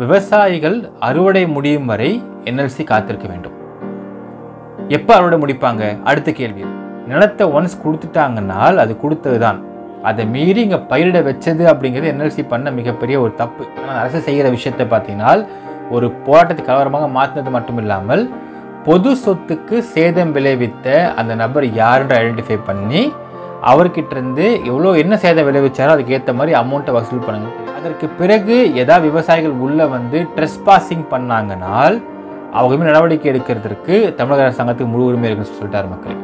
விவசாயிகள் அறுவடை முடியும் வரை என்எல்சி காத்திருக்க வேண்டும் எப்போ அறுவடை முடிப்பாங்க அடுத்த கேள்வி நிலத்தை ஒன்ஸ் கொடுத்துட்டாங்கன்னால் அது கொடுத்தது தான் அதை மீறி இங்கே பயிரிட வச்சது அப்படிங்கிறது என்எல்சி பண்ண மிகப்பெரிய ஒரு தப்பு ஆனால் அரசு செய்கிற விஷயத்தை பார்த்தீங்கன்னா ஒரு போராட்டத்தை கலவரமாக மாற்றினது மட்டும் இல்லாமல் பொது சொத்துக்கு சேதம் விளைவித்த அந்த நபர் யாருன்ற ஐடென்டிஃபை பண்ணி அவர்கிட்ட இருந்து எவ்வளோ என்ன சேதம் விளைவிச்சாரோ அதுக்கேற்ற மாதிரி அமௌண்ட்டை வசூல் பண்ணுங்க அதற்கு பிறகு எதா விவசாயிகள் உள்ளே வந்து ட்ரெஸ் பாசிங் பண்ணாங்கனால் அவங்க நடவடிக்கை எடுக்கிறதுக்கு தமிழக அரசாங்கத்துக்கு முழு உரிமை இருக்குன்னு சொல்லிட்டார் மக்கள்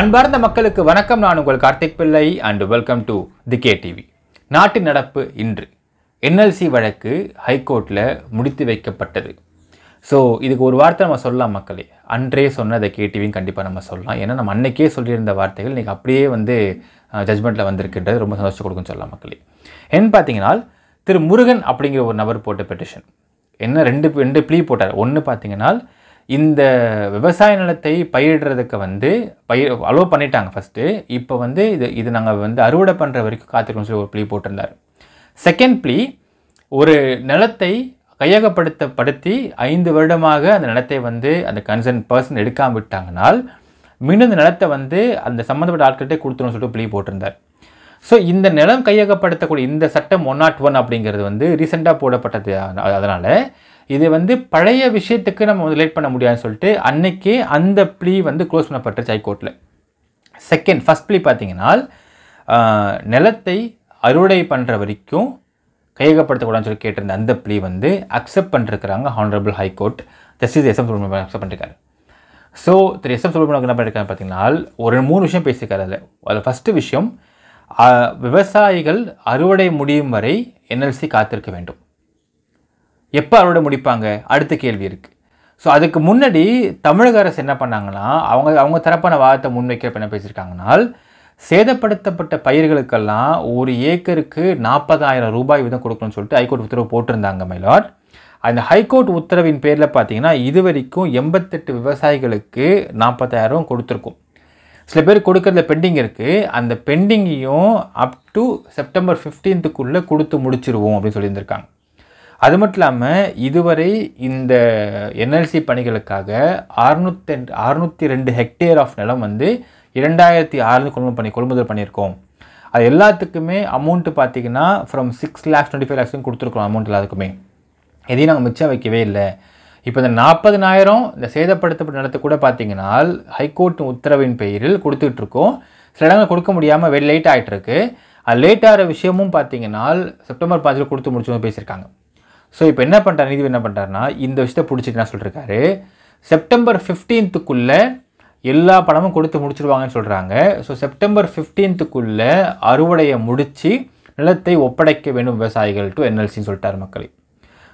அன்பார்ந்த மக்களுக்கு வணக்கம் நான் உங்கள் Karthik Pillai and welcome to the K TV நாட்டு நடப்பு இன்று என்எல்சி வழக்கு ஹைகோர்ட்டில் முடித்து வைக்கப்பட்டது ஸோ இதுக்கு ஒரு வார்த்தை நம்ம சொல்லலாம் மக்களே அன்றே சொன்னதை கேட்டிவியும் கண்டிப்பாக நம்ம சொல்லலாம் ஏன்னா நம்ம அன்னைக்கே சொல்லியிருந்த வார்த்தைகள் இன்றைக்கி அப்படியே வந்து ஜட்மெண்ட்டில் வந்திருக்கின்றது ரொம்ப சந்தோஷம் கொடுக்கும்னு சொல்லலாம் மக்களே என்ன பார்த்தீங்கன்னா திரு முருகன் அப்படிங்கிற ஒரு நபர் போட்ட பெட்டிஷன் என்ன ரெண்டு ரெண்டு ப்ளீ போட்டார் ஒன்று பார்த்தீங்கன்னா இந்த விவசாய நிலத்தை பயிரிடுறதுக்கு வந்து பயிர் அலோவ் பண்ணிட்டாங்க ஃபஸ்ட்டு இப்போ வந்து இது இது நாங்கள் வந்து அறுவடை பண்ணுற வரைக்கும் காத்திருக்கோம்னு சொல்லி ஒரு ப்ளீ போட்டிருந்தார் செகண்ட் ப்ளீ ஒரு நிலத்தை கையகப்படுத்தப்படுத்தி ஐந்து வருடமாக அந்த நிலத்தை வந்து அந்த கன்சர்ன் பர்சன் எடுக்காமல் விட்டாங்கனால் மீண்டும் அந்த நிலத்தை வந்து அந்த சம்மந்தப்பட்ட ஆட்கிட்டே கொடுத்துருன்னு சொல்லிட்டு ப்ளீ போட்டிருந்தார் ஸோ இந்த நிலம் கையகப்படுத்தக்கூடிய இந்த சட்டம் ஒன் நாட் ஒன் அப்படிங்கிறது வந்து ரீசெண்டாக போடப்பட்டது அதனால் இது வந்து பழைய விஷயத்துக்கு நம்ம லேட் பண்ண முடியாதுன்னு சொல்லிட்டு அன்னைக்கே அந்த ப்ளீ வந்து க்ளோஸ் பண்ணப்பட்டுருச்சு ஹைகோர்ட்டில் செகண்ட் ஃபஸ்ட் ப்ளீ பார்த்தீங்கன்னா நிலத்தை அறுவடை பண்ணுற வரைக்கும் கையகப்படுத்தக்கூடாதுன்னு சொல்லி கேட்டிருந்த அந்த ப்ளீ வந்து அக்செப்ட் பண்ணிருக்கிறாங்க honourable high court justice SM Subramaniam accept பண்ணிருக்காரு ஸோ திரு எஸ்எம் சுப்ரமணியம் என்ன பண்ணியிருக்காங்க பார்த்தீங்கன்னா ஒரு மூணு விஷயம் பேசியிருக்காரு அதில் அதில் ஃபஸ்ட்டு விஷயம் விவசாயிகள் அறுவடை முடியும் வரை என்எல்சி காத்திருக்க வேண்டும் எப்போ அறுவடை முடிப்பாங்க அடுத்த கேள்வி இருக்குது ஸோ அதுக்கு முன்னாடி தமிழக அரசு என்ன பண்ணாங்கன்னா அவங்க அவங்க தரப்பான வாதத்தை முன்வைக்கிறப்ப என்ன பேசியிருக்காங்கன்னா சேதப்படுத்தப்பட்ட பயிர்களுக்கெல்லாம் ஒரு ஏக்கருக்கு நாற்பதாயிரம் ரூபாய் விதம் கொடுக்கணும்னு சொல்லிட்டு ஹைகோர்ட் உத்தரவு போட்டிருந்தாங்க மயிலாட் அந்த ஹைகோர்ட் உத்தரவின் பேரில் பார்த்தீங்கன்னா இது வரைக்கும் எண்பத்தெட்டு விவசாயிகளுக்கு நாற்பதாயிரம் கொடுத்துருக்கும் சில பேர் கொடுக்கறதுல பெண்டிங் இருக்குது அந்த பெண்டிங்கையும் அப் டு செப்டம்பர் ஃபிஃப்டீன்த்துக்குள்ளே கொடுத்து முடிச்சிருவோம் அப்படின்னு சொல்லியிருந்திருக்காங்க அது மட்டும் இல்லாமல் இதுவரை இந்த என்எல்சி பணிகளுக்காக அறுநூத்தி அறுநூற்றி ரெண்டு ஹெக்டேர் ஆஃப் நிலம் வந்து இரண்டாயிரத்தி ஆறு கொள்முதல் பண்ணி கொள்முதல் பண்ணியிருக்கோம் அது எல்லாத்துக்குமே அமௌண்ட்டு பார்த்திங்கன்னா from six lakhs twenty five லேக்ஸும் கொடுத்துருக்கோம் அமௌண்ட் எல்லாத்துக்குமே எதையும் நாங்கள் மிச்சம் வைக்கவே இல்லை இப்போ இந்த நாற்பதுனாயிரம் இந்த சேதப்படுத்தப்பட்ட நிலத்தை கூட பார்த்தீங்கன்னா ஹைகோர்ட் உத்தரவின் பெயரில் கொடுத்துட்ருக்கோம் சில இடங்கள் கொடுக்க முடியாமல் வெரி லேட் ஆகிட்டுருக்கு அது லேட் ஆகிற விஷயமும் பார்த்தீங்கன்னா செப்டம்பர் பாஞ்சில் கொடுத்து முடிச்சவங்க பேசியிருக்காங்க ஸோ இப்போ என்ன பண்ணுறாரு நீதிபதி என்ன பண்ணுறாருனா இந்த விஷயத்தை பிடிச்சிட்டு நான் சொல்லியிருக்காரு செப்டம்பர் ஃபிஃப்டீன்த்துக்குள்ளே எல்லா படமும் கொடுத்து முடிச்சிடுவாங்கன்னு சொல்கிறாங்க ஸோ செப்டம்பர் ஃபிஃப்டீன்த்துக்குள்ளே அறுவடையை முடித்து நிலத்தை ஒப்படைக்க வேண்டும் விவசாயிகள் டு என்எல்சின்னு சொல்லிட்டார் மக்களை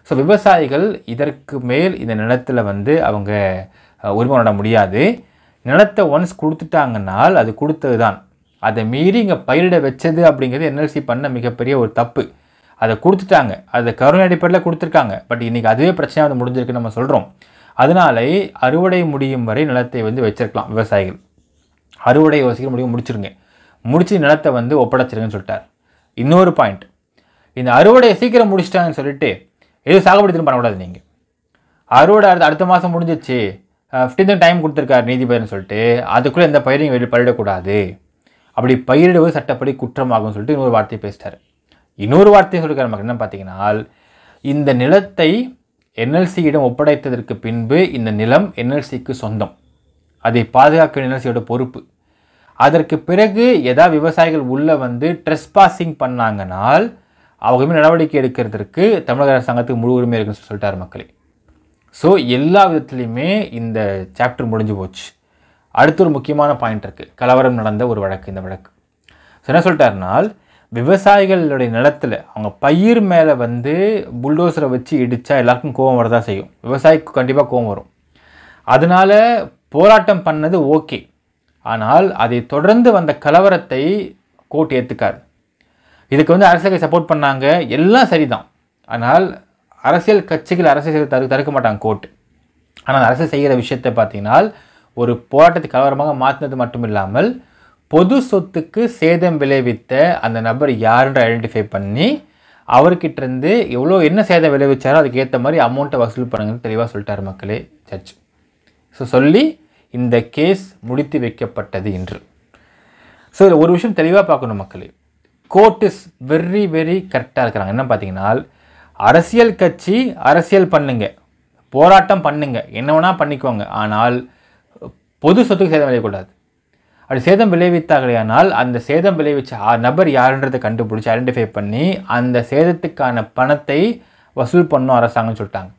ஸோ விவசாயிகள் இதற்கு மேல் இந்த நிலத்தில் வந்து அவங்க உரிமை நட முடியாது நிலத்தை ஒன்ஸ் கொடுத்துட்டாங்கன்னால் அது கொடுத்தது தான் அதை மீறி இங்கே பயிரிட வச்சது அப்படிங்கிறது என்எல்சி பண்ண மிகப்பெரிய ஒரு தப்பு அதை கொடுத்துட்டாங்க அதை கருணை அடிப்படையில் கொடுத்துருக்காங்க பட் இன்றைக்கி அதுவே பிரச்சனையாக வந்து முடிஞ்சிருக்குன்னு நம்ம சொல்கிறோம் அதனாலே அறுவடை முடியும் வரை நிலத்தை வந்து வச்சிருக்கலாம் விவசாயிகள் அறுவடை யோசிக்க முடியும் முடிச்சிருங்க முடிச்சு நிலத்தை வந்து ஒப்படைச்சிருங்கன்னு சொல்லிட்டார் இன்னொரு பாயிண்ட் இந்த அறுவடையை சீக்கிரம் முடிச்சிட்டாங்கன்னு சொல்லிட்டு எதுவும் சாகுபடி திரும்ப பண்ணக்கூடாது நீங்கள் அறுவடை அடுத்த அடுத்த மாதம் முடிஞ்சிச்சு ஃபிஃப்டீன் டைம் கொடுத்துருக்காரு நீதிபதினு சொல்லிட்டு அதுக்குள்ளே எந்த பயிரையும் வெளியே பயிரிடக்கூடாது அப்படி பயிரிடுவது சட்டப்படி குற்றமாகும்னு சொல்லிட்டு இன்னொரு வார்த்தையை பேசிட்டார் இன்னொரு வார்த்தை சொல்கிறார் நமக்கு என்ன பார்த்தீங்கன்னா இந்த நிலத்தை என்எல்சியிடம் ஒப்படைத்ததற்கு பின்பு இந்த நிலம் என்எல்சிக்கு சொந்தம் அதை பாதுகாக்க என்எல்சியோட பொறுப்பு அதற்கு பிறகு எதா விவசாயிகள் உள்ளே வந்து ட்ரெஸ் பாசிங் பண்ணாங்கனால் அவங்க நடவடிக்கை எடுக்கிறதுக்கு தமிழக அரசாங்கத்துக்கு முழு உரிமை இருக்குன்னு சொல்லிட்டார் மக்களே ஸோ எல்லா விதத்துலேயுமே இந்த சாப்டர் முடிஞ்சு போச்சு அடுத்து ஒரு முக்கியமான பாயிண்ட் இருக்குது கலவரம் நடந்த ஒரு வழக்கு இந்த வழக்கு ஸோ என்ன சொல்லிட்டாருனால் விவசாயிகளுடைய நிலத்தில் அவங்க பயிர் மேலே வந்து புல்டோசரை வச்சு இடித்தா எல்லாருக்கும் கோவம் வரதான் செய்யும் விவசாயிக்கு கண்டிப்பாக கோவம் வரும் அதனால் போராட்டம் பண்ணது ஓகே ஆனால் அதை தொடர்ந்து வந்த கலவரத்தை கோர்ட் ஏற்றுக்காது இதுக்கு வந்து அரசியல் சப்போர்ட் பண்ணாங்க எல்லாம் சரிதான் ஆனால் அரசியல் கட்சிகள் அரசியல் செய்ய தடுக்க மாட்டாங்க கோர்ட் ஆனால் அரசு செய்கிற விஷயத்தை பார்த்தீங்கன்னா ஒரு போராட்டத்தை கலவரமாக மாற்றினது மட்டும் இல்லாமல் பொது சொத்துக்கு சேதம் விளைவித்த அந்த நபர் யாருன்ற ஐடென்டிஃபை பண்ணி அவர்கிட்டருந்து எவ்வளோ என்ன சேதம் விளைவிச்சாரோ அதுக்கு ஏற்ற மாதிரி அமௌண்ட்டை வசூல் பண்ணுங்கன்னு தெளிவாக சொல்லிட்டார் மக்களே ஜட்ஜ் ஸோ சொல்லி இந்த கேஸ் முடித்து வைக்கப்பட்டது என்று ஸோ இதில் ஒரு விஷயம் தெளிவாக பார்க்கணும் மக்களே கோர்ட் இஸ் வெரி வெரி கரெக்டாக இருக்கிறாங்க என்ன பார்த்தீங்கன்னா அரசியல் கட்சி அரசியல் பண்ணுங்க போராட்டம் பண்ணுங்க என்ன வேணால் பண்ணிக்குவாங்க ஆனால் பொது சொத்துக்கு சேதம் விளையக்கூடாது அப்படி சேதம் விளைவித்தார்களேயானால் அந்த சேதம் விளைவிச்ச நபர் யாருன்றதை கண்டுபிடிச்சி ஐடென்டிஃபை பண்ணி அந்த சேதத்துக்கான பணத்தை வசூல் பண்ணும் அரசாங்கம்னு சொல்லிட்டாங்க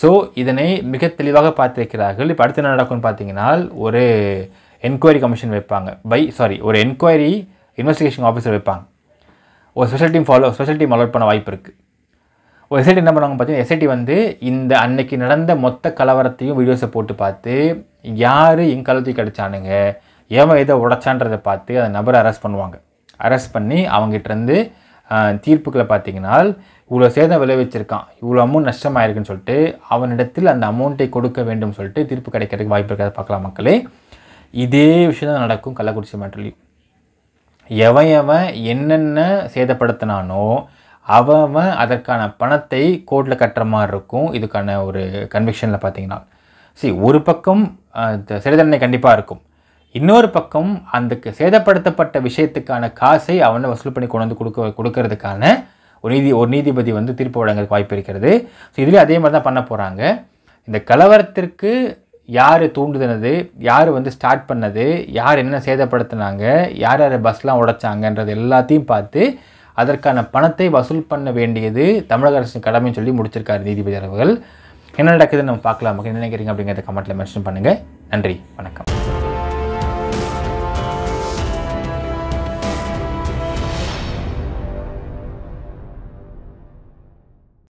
ஸோ இதனை மிக தெளிவாக பார்த்திருக்கிறார்கள் இப்போ அடுத்து என்ன நடக்கும்னு பார்த்தீங்கன்னா ஒரு என்கொயரி கமிஷன் வைப்பாங்க பை சாரி ஒரு என்கொயரி இன்வெஸ்டிகேஷன் ஆஃபீஸர் வைப்பாங்க ஒரு special team follow special team allot பண்ண வாய்ப்பு இருக்குது ஒரு எஸ்ஐடி என்ன பண்ணுவாங்க பார்த்தீங்கன்னா எஸ்ஐடி வந்து இந்த அன்னைக்கு நடந்த மொத்த கலவரத்தையும் வீடியோஸை போட்டு பார்த்து யார் இங்கலத்துக்கு கிடச்சானுங்க எவன் இதை உடைச்சான்றதை பார்த்து அந்த நபரை அரெஸ்ட் பண்ணுவாங்க அரெஸ்ட் பண்ணி அவங்ககிட்டருந்து தீர்ப்புக்களை பார்த்தீங்கன்னா இவ்வளோ சேதம் விளைவிச்சிருக்கான் இவ்வளோ அமௌண்ட் நஷ்டமாயிருக்குன்னு சொல்லிட்டு அவனிடத்தில் அந்த அமௌண்ட்டை கொடுக்க வேண்டும் சொல்லிட்டு தீர்ப்பு கிடைக்கிறதுக்கு வாய்ப்பு இருக்காது பார்க்கலாம் மக்களே இதே விஷயம் தான் நடக்கும் கள்ளக்குறிச்சி மாற்றலையும் எவன் எவன் என்னென்ன சேதப்படுத்தினானோ அவன் அதற்கான பணத்தை கோர்ட்டில் கட்டுற மாதிரி இருக்கும் இதுக்கான ஒரு கன்விக்ஷனில் பார்த்தீங்கன்னா சரி ஒரு பக்கம் சிறை தண்டனை கண்டிப்பாக இருக்கும் இன்னொரு பக்கம் அந்த சேதப்படுத்தப்பட்ட விஷயத்துக்கான காசை அவனை வசூல் பண்ணி கொண்டு வந்து கொடுக்க கொடுக்கறதுக்கான ஒரு நீதி ஒரு நீதிபதி வந்து தீர்ப்பு வழங்குறதுக்கு வாய்ப்பு இருக்கிறது ஸோ இதுலேயும் அதே மாதிரி தான் பண்ண போகிறாங்க இந்த கலவரத்திற்கு யார் தூண்டுதுனது யார் வந்து ஸ்டார்ட் பண்ணது யார் என்ன சேதப்படுத்தினாங்க யார் யார் பஸ்லாம் உடைச்சாங்கன்றது எல்லாத்தையும் பார்த்து அதற்கான பணத்தை வசூல் பண்ண வேண்டியது தமிழக அரசின் கடமைன்னு சொல்லி முடிச்சிருக்காரு நீதிபதி அவர்கள் என்ன நடக்குதுன்னு நம்ம பார்க்கலாம் என்ன நினைக்கிறீங்க அப்படிங்கிறத கமெண்ட்டில் மென்ஷன் பண்ணுங்கள் நன்றி வணக்கம்